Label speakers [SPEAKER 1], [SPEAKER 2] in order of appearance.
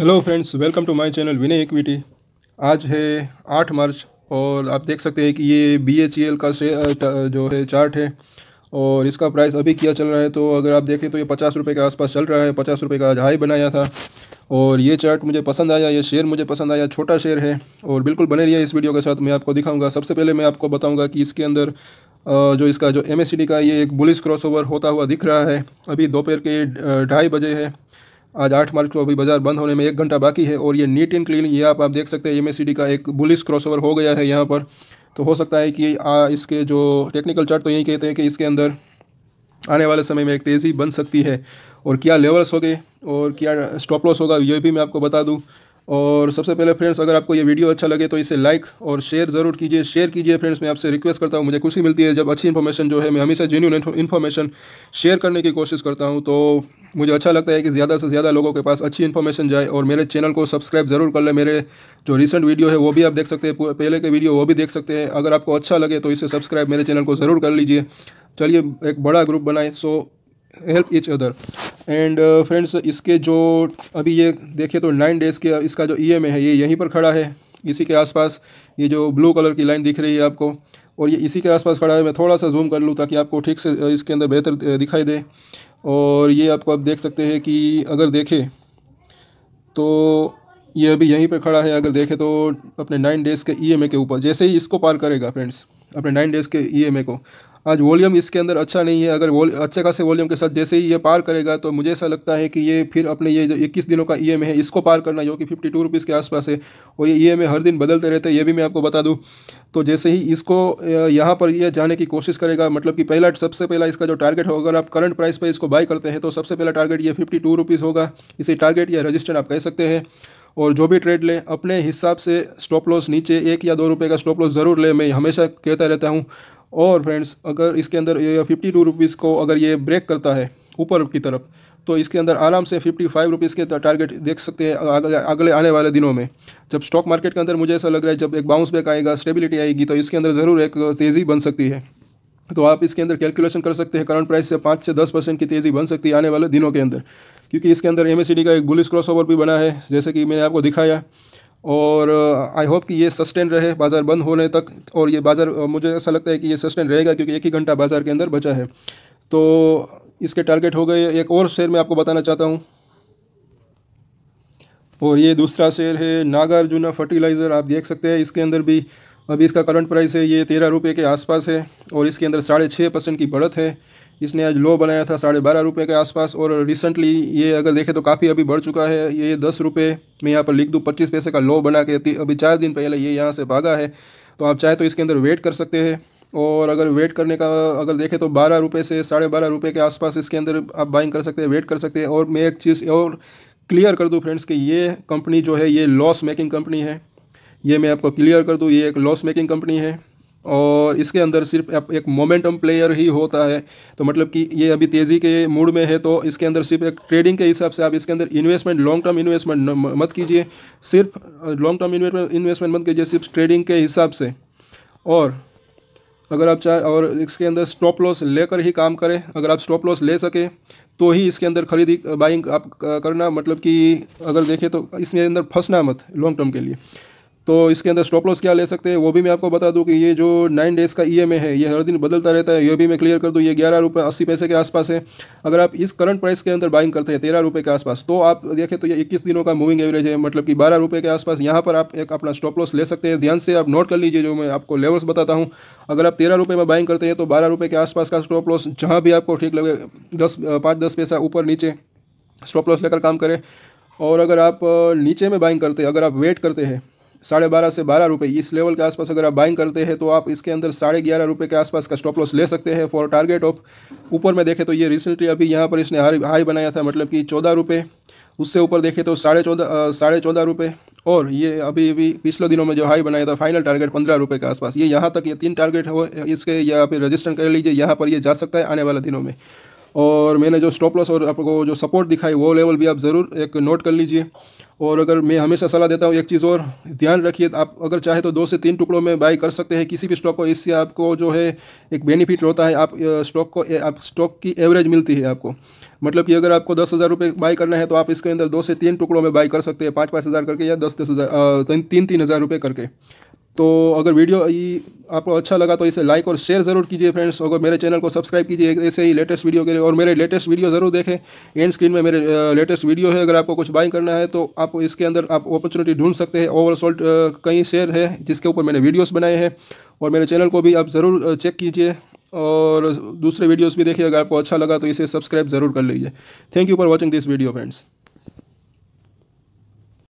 [SPEAKER 1] hello friends welcome to my channel Vinay equity आज है आठ मार्च और आप देख सकते हैं कि ये बी एच ई एल का शेयर जो है चार्ट है और इसका प्राइस अभी क्या चल रहा है तो अगर आप देखें तो ये पचास रुपये के आसपास चल रहा है पचास रुपये का आज हाई बनाया था और ये चार्ट मुझे पसंद आया ये शेयर मुझे पसंद आया छोटा शेयर है और बिल्कुल बने रही इस वीडियो के साथ मैं आपको दिखाऊँगा सबसे पहले मैं आपको बताऊँगा कि इसके अंदर जो इसका जो एम का ये एक बुलिस क्रॉस होता हुआ दिख रहा है अभी दोपहर के ढाई बजे है आज आठ मार्च को अभी बाजार बंद होने में एक घंटा बाकी है और ये नीट एंड क्लीन ये आप आप देख सकते हैं एम का एक बुलिस क्रॉसओवर हो गया है यहाँ पर तो हो सकता है कि आ, इसके जो टेक्निकल चार्ट तो यही कहते हैं कि इसके अंदर आने वाले समय में एक तेज़ी बन सकती है और क्या लेवल्स गए और क्या स्टॉप लॉस होगा ये भी मैं आपको बता दूँ और सबसे पहले फ्रेंड्स अगर आपको ये वीडियो अच्छा लगे तो इसे लाइक और शेयर ज़रूर कीजिए शेयर कीजिए फ्रेंड्स मैं आपसे रिक्वेस्ट करता हूँ मुझे खुशी मिलती है जब अच्छी इन्फॉर्मेशन जो है मैं हमेशा जेन्यून इन्फॉर्मेशन शेयर करने की कोशिश करता हूँ तो मुझे अच्छा लगता है कि ज़्यादा से ज़्यादा लोगों के पास अच्छी इन्फॉर्मेशन जाए और मेरे चैनल को सब्सक्राइब ज़रूर कर लें मेरे जो रिसेंट वीडियो है वो भी आप देख सकते हैं पहले के वीडियो वो भी देख सकते हैं अगर आपको अच्छा लगे तो इसे सब्सक्राइब मेरे चैनल को ज़रूर कर लीजिए चलिए एक बड़ा ग्रुप बनाए so help each other and friends uh, इसके जो अभी ये देखिए तो नाइन डेज़ के इसका जो ई e है ये यहीं पर खड़ा है इसी के आसपास ये जो ब्लू कलर की लाइन दिख रही है आपको और ये इसी के आसपास खड़ा है मैं थोड़ा सा जूम कर लूँ ताकि आपको ठीक से इसके अंदर बेहतर दिखाई दे और ये आपको आप देख सकते हैं कि अगर देखे तो ये अभी यहीं पर खड़ा है अगर देखे तो अपने नाइन डेज़ के ई e के ऊपर जैसे ही इसको पार करेगा फ्रेंड्स अपने नाइन डेज़ के ई e को आज वॉल्यूम इसके अंदर अच्छा नहीं है अगर अच्छे खासे वॉल्यूम के साथ जैसे ही ये पार करेगा तो मुझे ऐसा लगता है कि ये फिर अपने ये जो इक्कीस दिनों का ई e है इसको पार करना जो कि फिफ्टी टू रुपीज़ के आसपास है और ये ई e हर दिन बदलते रहते हैं ये भी मैं आपको बता दूँ तो जैसे ही इसको यहाँ पर ये जाने की कोशिश करेगा मतलब कि पहला सबसे पहला इसका जो टारगेट होगा अगर आप करंट प्राइस पर इसको बाय करते हैं तो सबसे पहला टारगेट ये फिफ्टी टू रुपीज़ होगा इसे टारगेट या रजिस्टर आप कह सकते हैं और जो भी ट्रेड लें अपने हिसाब से स्टॉप लॉस नीचे एक या दो रुपये का स्टॉप लॉस ज़रूर लें मैं हमेशा कहता रहता हूँ और फ्रेंड्स अगर इसके अंदर फिफ्टी टू रुपीज़ को अगर ये ब्रेक करता है ऊपर की तरफ तो इसके अंदर आराम से फिफ्टी फाइव रुपीज़ के टारगेट देख सकते हैं अगले आने वाले दिनों में जब स्टॉक मार्केट के अंदर मुझे ऐसा लग रहा है जब एक बाउंस बैक आएगा स्टेबिलिटी आएगी तो इसके अंदर ज़रूर एक तेज़ी बन सकती है तो आप इसके अंदर कैलकुलेशन कर सकते हैं करंट प्राइस से पाँच से दस परसेंट की तेज़ी बन सकती है आने वाले दिनों के अंदर क्योंकि इसके अंदर एम का एक बुलिस क्रॉस भी बना है जैसे कि मैंने आपको दिखाया और आई uh, होप कि ये सस्टेन रहे बाज़ार बंद होने तक और ये बाज़ार uh, मुझे ऐसा लगता है कि ये सस्टेन रहेगा क्योंकि एक ही घंटा बाज़ार के अंदर बचा है तो इसके टारगेट हो गए एक और शेयर मैं आपको बताना चाहता हूँ और ये दूसरा शेयर है नागार्जुना फर्टिलाइज़र आप देख सकते हैं इसके अंदर भी अभी इसका करंट प्राइस है ये तेरह रुपये के आसपास है और इसके अंदर साढ़े छः परसेंट की बढ़त है इसने आज लो बनाया था साढ़े बारह रुपये के आसपास और रिसेंटली ये अगर देखें तो काफ़ी अभी बढ़ चुका है ये दस रुपये मैं यहाँ पर लिख दूँ पच्चीस पैसे का लो बना के अभी चार दिन पहले ये यहाँ से भागा है तो आप चाहे तो इसके अंदर वेट कर सकते हैं और अगर वेट करने का अगर देखें तो बारह रुपये से साढ़े बारह रुपये के आसपास इसके अंदर आप बाइंग कर सकते हैं वेट कर सकते हैं और मैं एक चीज़ और क्लियर कर दूँ फ्रेंड्स कि ये कंपनी जो है ये लॉस मेकिंग कंपनी है ये मैं आपको क्लियर कर दूँ ये एक लॉस मेकिंग कंपनी है और इसके अंदर सिर्फ एक मोमेंटम प्लेयर ही होता है तो मतलब कि ये अभी तेज़ी के मूड में है तो इसके अंदर सिर्फ एक ट्रेडिंग के हिसाब से आप इसके अंदर इन्वेस्टमेंट लॉन्ग टर्म इन्वेस्टमेंट मत कीजिए सिर्फ लॉन्ग टर्म इन्वेस्टमेंट मत कीजिए सिर्फ ट्रेडिंग के हिसाब से और अगर आप चाहे और इसके अंदर स्टॉप लॉस लेकर ही काम करें अगर आप स्टॉप लॉस ले सके तो ही इसके अंदर खरीदी बाइंग आप करना मतलब कि अगर देखें तो इसमें अंदर फंसना मत लॉन्ग टर्म के लिए तो इसके अंदर स्टॉप लॉस क्या ले सकते हैं वो भी मैं आपको बता दूं कि ये जो नाइन डेज़ का ई e है ये हर दिन बदलता रहता है ये भी मैं क्लियर कर दूँ ये ग्यारह रुपये अस्सी पैसे के आसपास है अगर आप इस करंट प्राइस के अंदर बाइंग करते हैं तेरह रुपये के आसपास तो आप देखें तो ये इक्कीस दिनों का मूविंग एवरेज है मतलब कि बारह रुपये के आसपास यहाँ पर आप एक अपना स्टॉप लॉस ले सकते हैं ध्यान से आप नोट कर लीजिए जो मैं आपको लेवल्स बताता हूँ अगर आप तेरह रुपये में बाइंग करते हैं तो बारह रुपये के आसपास का स्टॉप लॉस जहाँ भी आपको ठीक लगे दस पाँच दस पैसा ऊपर नीचे स्टॉप लॉस लेकर काम करें और अगर आप नीचे में बाइंग करते हैं अगर आप वेट करते हैं साढ़े बारह से बारह रुपये इस लेवल के आसपास अगर आप बाइंग करते हैं तो आप इसके अंदर साढ़े ग्यारह रुपये के आसपास का स्टॉप लॉस ले सकते हैं फॉर टारगेट ऑफ ऊपर में देखें तो ये रिसेंटली अभी यहाँ पर इसने हाई बनाया था मतलब कि चौदह रुपये उससे ऊपर देखें तो साढ़े चौदह साढ़े चौदह रुपये और ये अभी भी पिछले दिनों में जो हाई बनाया था फाइनल टारगेट पंद्रह रुपये के आसपास ये यहाँ तक ये तीन टारगेट हो इसके या फिर रजिस्टर कर लीजिए यहाँ पर ये जा सकता है आने वाले दिनों में और मैंने जो स्टॉप लॉस और आपको जो सपोर्ट दिखाई वो लेवल भी आप ज़रूर एक नोट कर लीजिए और अगर मैं हमेशा सलाह देता हूँ एक चीज़ और ध्यान रखिए आप अगर चाहे तो दो से तीन टुकड़ों में बाई कर सकते हैं किसी भी स्टॉक को इससे आपको जो है एक बेनिफिट होता है आप स्टॉक को आप स्टॉक की एवरेज मिलती है आपको मतलब कि अगर आपको दस हज़ार रुपये बाई करना है तो आप इसके अंदर दो से तीन टुकड़ों में बाई कर सकते हैं पाँच पाँच हज़ार करके या दस दस हज़ार तीन तीन हज़ार रुपये करके तो अगर वीडियो ये आपको अच्छा लगा तो इसे लाइक और शेयर ज़रूर कीजिए फ्रेंड्स अगर मेरे चैनल को सब्सक्राइब कीजिए ऐसे ही लेटेस्ट वीडियो के लिए और मेरे लेटेस्ट वीडियो ज़रूर देखें एंड स्क्रीन में मेरे लेटेस्ट वीडियो है अगर आपको कुछ बाइंग करना है तो आप इसके अंदर आप अपॉर्चुनिटी ढूंढ सकते हैं ओवर सोल्ट कई शेयर है जिसके ऊपर मैंने वीडियोज़ बनाए हैं और मेरे चैनल को भी आप ज़रूर चेक कीजिए और दूसरे वीडियोज़ भी देखिए अगर आपको अच्छा लगा तो इसे सब्सक्राइब ज़रूर कर लीजिए thank you for watching this video friends